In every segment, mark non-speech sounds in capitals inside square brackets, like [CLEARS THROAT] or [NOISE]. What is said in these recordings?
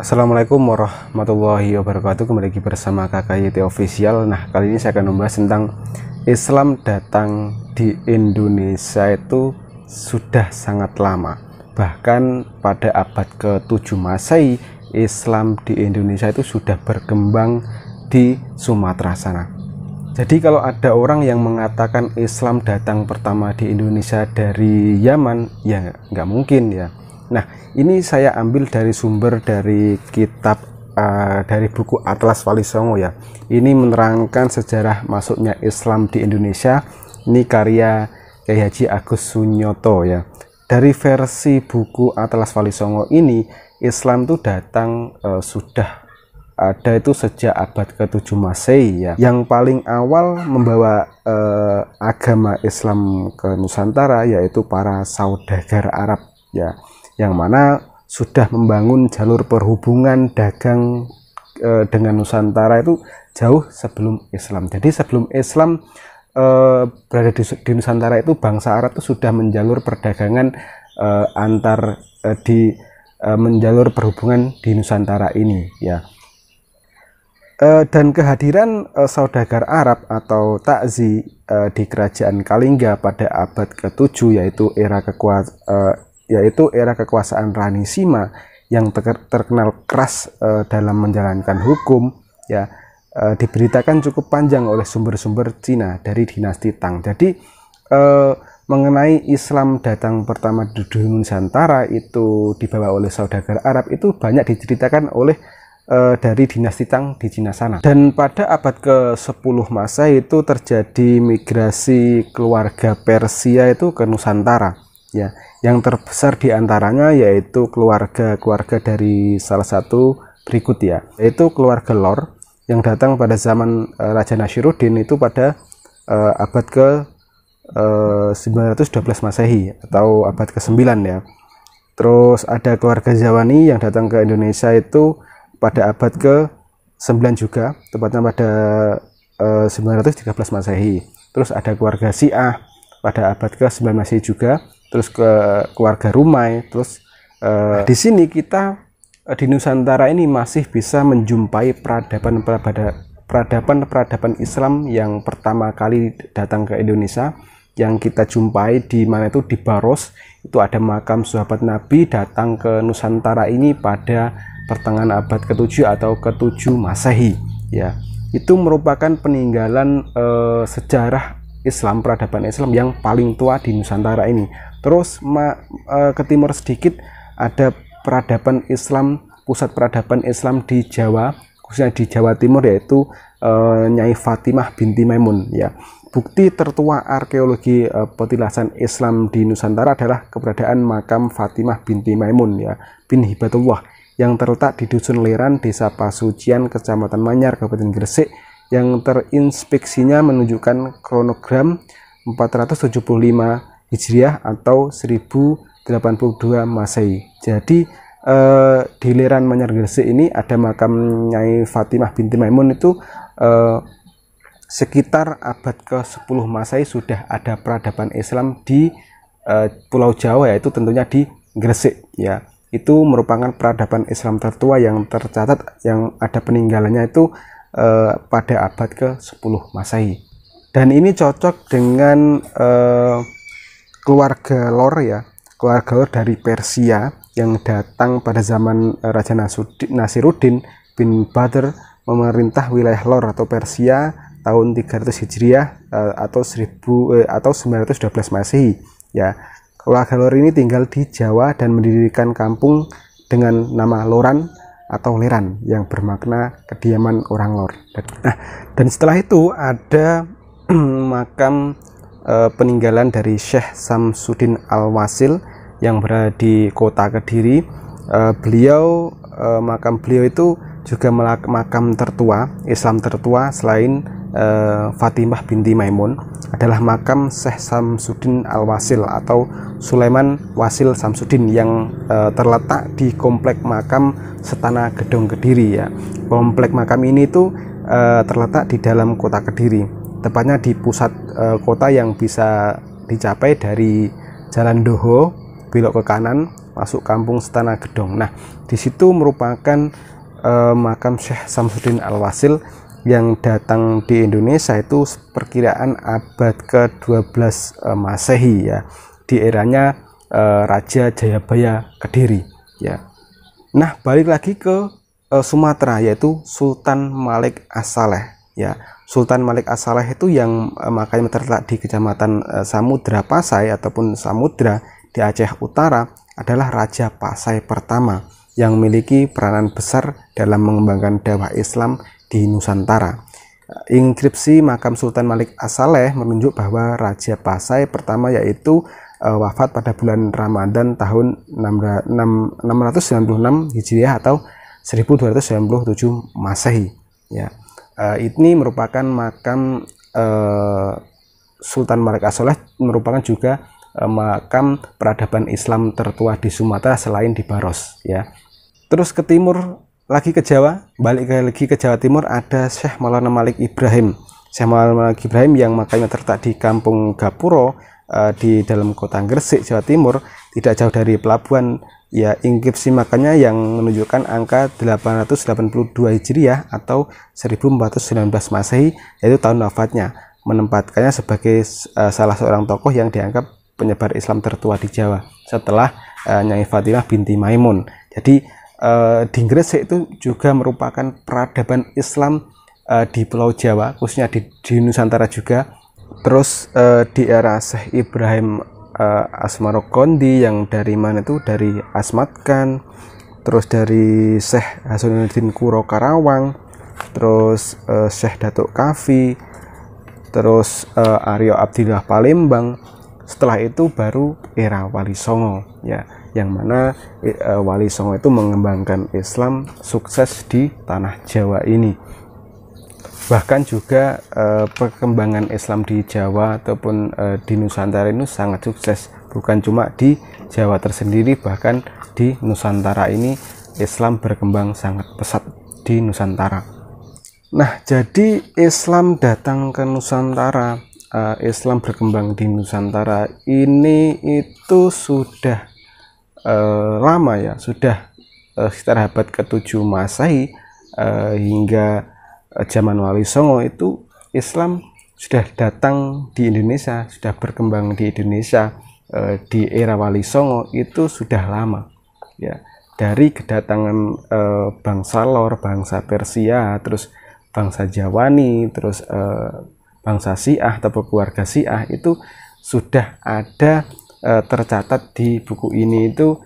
Assalamualaikum warahmatullahi wabarakatuh Kembali lagi bersama kakak YT Official Nah kali ini saya akan membahas tentang Islam datang di Indonesia itu sudah sangat lama Bahkan pada abad ke-7 Masehi Islam di Indonesia itu sudah berkembang di Sumatera sana jadi kalau ada orang yang mengatakan Islam datang pertama di Indonesia dari Yaman, ya nggak mungkin ya Nah, ini saya ambil dari sumber dari kitab uh, dari buku Atlas Wali Songo ya. Ini menerangkan sejarah masuknya Islam di Indonesia. Ini karya kyai Haji Agus Sunyoto ya. Dari versi buku Atlas Wali Songo ini, Islam itu datang uh, sudah ada itu sejak abad ke-7 Masehi ya. Yang paling awal membawa eh, agama Islam ke Nusantara yaitu para saudagar Arab ya yang mana sudah membangun jalur perhubungan dagang e, dengan Nusantara itu jauh sebelum Islam. Jadi sebelum Islam e, berada di, di Nusantara itu bangsa Arab itu sudah menjalur perdagangan e, antar e, di e, menjalur perhubungan di Nusantara ini ya. E, dan kehadiran e, saudagar Arab atau takzi e, di kerajaan Kalingga pada abad ke-7 yaitu era kekuasaan e, yaitu era kekuasaan Rani Sima yang terkenal keras e, dalam menjalankan hukum ya e, diberitakan cukup panjang oleh sumber-sumber Cina dari dinasti Tang. Jadi e, mengenai Islam datang pertama di dunia Nusantara itu dibawa oleh saudagar Arab itu banyak diceritakan oleh e, dari dinasti Tang di Cina sana. Dan pada abad ke-10 masa itu terjadi migrasi keluarga Persia itu ke Nusantara Ya, yang terbesar diantaranya yaitu keluarga-keluarga dari salah satu berikut ya, yaitu keluarga Lor yang datang pada zaman eh, Raja Nasiruddin itu pada uh, abad ke uh, eh, 912 Masehi atau abad ke-9 ya. Terus ada keluarga Zawani yang datang ke Indonesia itu pada abad ke-9 juga, tepatnya pada uh, 913 Masehi. Terus ada keluarga siah pada abad ke-9 Masehi juga terus ke keluarga Rumai, ya. terus uh, di sini kita uh, di Nusantara ini masih bisa menjumpai peradaban peradaban-peradaban Islam yang pertama kali datang ke Indonesia yang kita jumpai di mana itu di Baros itu ada makam sahabat Nabi datang ke Nusantara ini pada pertengahan abad ke-7 atau ke-7 Masehi ya. Itu merupakan peninggalan eh, sejarah Islam peradaban Islam yang paling tua di Nusantara ini Terus ma, e, ke timur sedikit ada peradaban Islam, pusat peradaban Islam di Jawa, khususnya di Jawa Timur yaitu e, Nyai Fatimah binti Maimun ya. Bukti tertua arkeologi e, petilasan Islam di Nusantara adalah keberadaan makam Fatimah binti Maimun ya, bin Hibatullah yang terletak di Dusun Leran, Desa Pasucian, Kecamatan Manyar, Kabupaten Gresik yang terinspeksinya menunjukkan kronogram 475 Hijriah atau 1082 Masehi. Jadi eh, di Leran Manyar Gresik ini ada makam Nyai Fatimah binti Maimun itu eh, sekitar abad ke-10 Masehi sudah ada peradaban Islam di eh, Pulau Jawa yaitu tentunya di Gresik ya. Itu merupakan peradaban Islam tertua yang tercatat yang ada peninggalannya itu eh, pada abad ke-10 Masehi. Dan ini cocok dengan eh, keluarga Lor ya keluarga Lor dari Persia yang datang pada zaman eh, Raja Nasiruddin bin Badr memerintah wilayah Lor atau Persia tahun 300 Hijriah eh, atau 1000 eh, atau 912 Masehi ya keluarga Lor ini tinggal di Jawa dan mendirikan kampung dengan nama Loran atau leran yang bermakna kediaman orang lor. Nah, dan setelah itu ada [CLEARS THROAT] makam Eh, peninggalan dari Syekh Samsudin Al-Wasil yang berada di kota Kediri. Eh, beliau eh, makam beliau itu juga makam tertua Islam tertua selain Fatimah binti Maimun adalah makam Syekh Samsudin Al-Wasil atau Sulaiman Wasil Samsudin yang terletak di komplek makam Setana Gedong Kediri ya. Komplek makam ini itu terletak di dalam kota Kediri tepatnya di pusat e, kota yang bisa dicapai dari Jalan Doho belok ke kanan masuk kampung Setana Gedong. Nah, di situ merupakan e, makam Syekh Samsudin Al-Wasil yang datang di Indonesia itu perkiraan abad ke-12 e, eh, Masehi ya di eranya e, Raja Jayabaya Kediri ya. Nah, balik lagi ke e, Sumatera yaitu Sultan Malik As-Saleh ya Sultan Malik as itu yang uh, makanya terletak di kecamatan uh, Samudra Pasai ataupun Samudra di Aceh Utara adalah Raja Pasai pertama yang memiliki peranan besar dalam mengembangkan dakwah Islam di Nusantara. Eh, inskripsi makam Sultan Malik Asaleh menunjuk bahwa Raja Pasai pertama yaitu wafat pada bulan Ramadan tahun 696 Hijriah atau 1297 Masehi ya. Uh, eh, ini merupakan makam uh, Sultan Malik Asoleh merupakan juga uh, makam peradaban Islam tertua di Sumatera selain di Baros ya. Terus ke timur lagi ke Jawa, balik lagi ke Jawa Timur ada Syekh Maulana Malik Ibrahim. Syekh Maulana Malik Ibrahim yang makanya terletak di Kampung Gapuro uh, di dalam kota Gresik, Jawa Timur, tidak jauh dari pelabuhan ya inskripsi makanya yang menunjukkan angka 882 Hijriah atau 1419 Masehi yaitu tahun wafatnya menempatkannya sebagai uh, salah seorang tokoh yang dianggap penyebar Islam tertua di Jawa setelah uh, Nyai Fatimah binti Maimun. Jadi uh, di Inggris itu juga merupakan peradaban Islam uh, di Pulau Jawa khususnya di, di Nusantara juga. Terus uh, di era Syekh Ibrahim uh, eh, Asmarokondi yang dari mana tuh dari Asmatkan, terus dari Syekh Hasanuddin Kuro Karawang terus uh, eh, Syekh Datuk Kafi terus uh, Aryo Abdillah Palembang setelah itu baru era Wali Songo ya yang mana uh, Wali Songo itu mengembangkan Islam sukses di tanah Jawa ini bahkan juga uh, perkembangan Islam di Jawa ataupun uh, di Nusantara ini sangat sukses bukan cuma di Jawa tersendiri bahkan di Nusantara ini Islam berkembang sangat pesat di Nusantara nah jadi Islam datang ke Nusantara uh, Islam berkembang di Nusantara ini itu sudah uh, lama ya sudah uh, sekitar abad ke-7 Masehi uh, hingga Eh, zaman Wali Songo itu Islam sudah datang di Indonesia, sudah berkembang di Indonesia eh, di era Wali Songo itu sudah lama. Ya, dari kedatangan eh, bangsa Lor, bangsa Persia, terus bangsa Jawani, terus bangsa Syiah atau keluarga Syiah itu sudah ada tercatat di buku ini itu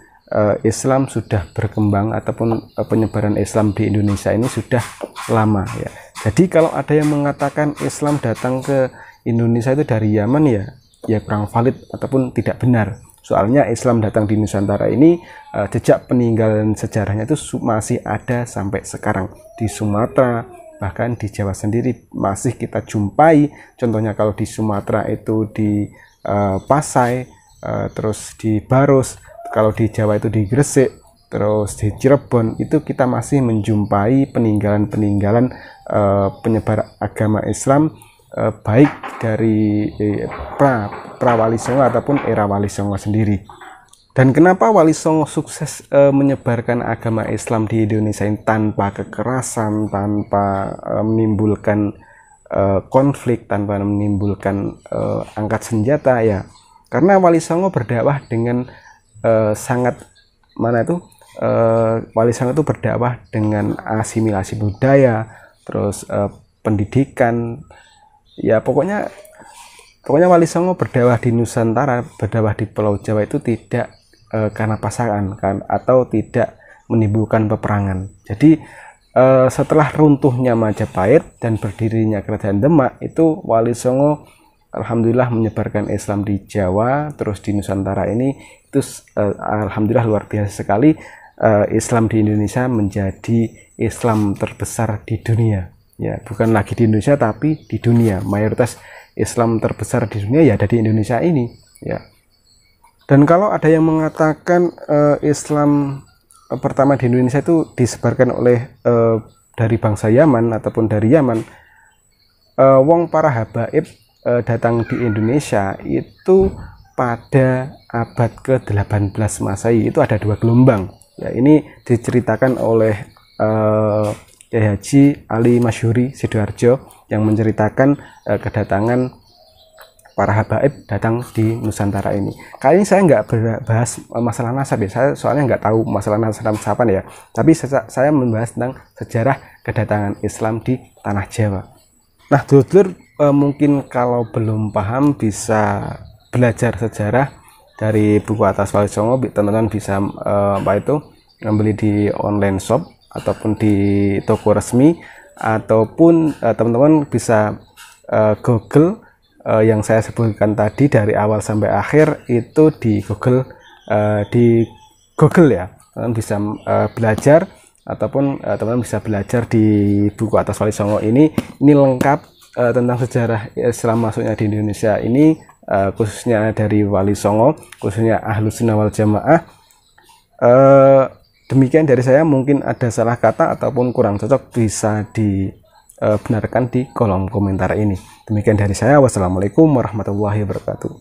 Islam sudah berkembang ataupun penyebaran Islam di Indonesia ini sudah lama ya. Jadi kalau ada yang mengatakan Islam datang ke Indonesia itu dari Yaman ya, ya kurang valid ataupun tidak benar. Soalnya Islam datang di Nusantara ini uh, eh, jejak peninggalan sejarahnya itu masih ada sampai sekarang di Sumatera bahkan di Jawa sendiri masih kita jumpai. Contohnya kalau di Sumatera itu di uh, Pasai, uh, terus di Barus, kalau di Jawa itu di Gresik, terus di Cirebon itu kita masih menjumpai peninggalan-peninggalan eh, penyebar agama Islam eh, baik dari eh, pra pra Wali Songo ataupun era Wali Songo sendiri. Dan kenapa Wali Songo sukses e, menyebarkan agama Islam di Indonesia ini tanpa kekerasan, tanpa e, menimbulkan e, konflik, tanpa menimbulkan e, angkat senjata ya? Karena Wali Songo berdakwah dengan e, sangat mana itu eh, wali songo itu berdakwah dengan asimilasi budaya terus eh, pendidikan ya pokoknya pokoknya wali songo berdakwah di nusantara berdakwah di pulau jawa itu tidak eh, karena pasangan kan atau tidak menimbulkan peperangan jadi eh, setelah runtuhnya majapahit dan berdirinya kerajaan demak itu wali songo alhamdulillah menyebarkan Islam di Jawa terus di Nusantara ini terus uh, alhamdulillah luar biasa sekali Eh, Islam di Indonesia menjadi Islam terbesar di dunia ya bukan lagi di Indonesia tapi di dunia mayoritas Islam terbesar di dunia ya ada di Indonesia ini ya dan kalau ada yang mengatakan uh, Islam eh, pertama di Indonesia itu disebarkan oleh uh, dari bangsa Yaman ataupun dari Yaman uh, wong para habaib uh, datang di Indonesia itu pada abad ke-18 Masehi itu ada dua gelombang Ya, ini diceritakan oleh Kyai uh, eh, Haji Ali Masyuri Sidoarjo yang menceritakan uh, kedatangan para habaib datang di Nusantara ini. Kali ini saya nggak bahas masalah nasab ya, saya soalnya nggak tahu masalah nasab siapa ya. Tapi saya membahas tentang sejarah kedatangan Islam di tanah Jawa. Nah, dulur-dulur eh, mungkin kalau belum paham bisa belajar sejarah dari buku atas Wali Songo teman-teman bisa eh, apa itu membeli di online shop ataupun di toko resmi ataupun eh, teman-teman eh, bisa eh, Google eh, yang saya sebutkan tadi dari awal sampai akhir itu di Google eh, di Google ya teman-teman bisa eh, belajar ataupun eh, teman-teman eh, bisa belajar di buku atas Wali Songo ini ini lengkap eh, tentang sejarah Islam masuknya di Indonesia ini uh, khususnya dari Wali Songo, khususnya Ahlus Sunnah wal Jamaah. Uh, demikian dari saya mungkin ada salah kata ataupun kurang cocok bisa dibenarkan eh, di kolom komentar ini. Demikian dari saya. Wassalamualaikum warahmatullahi wabarakatuh.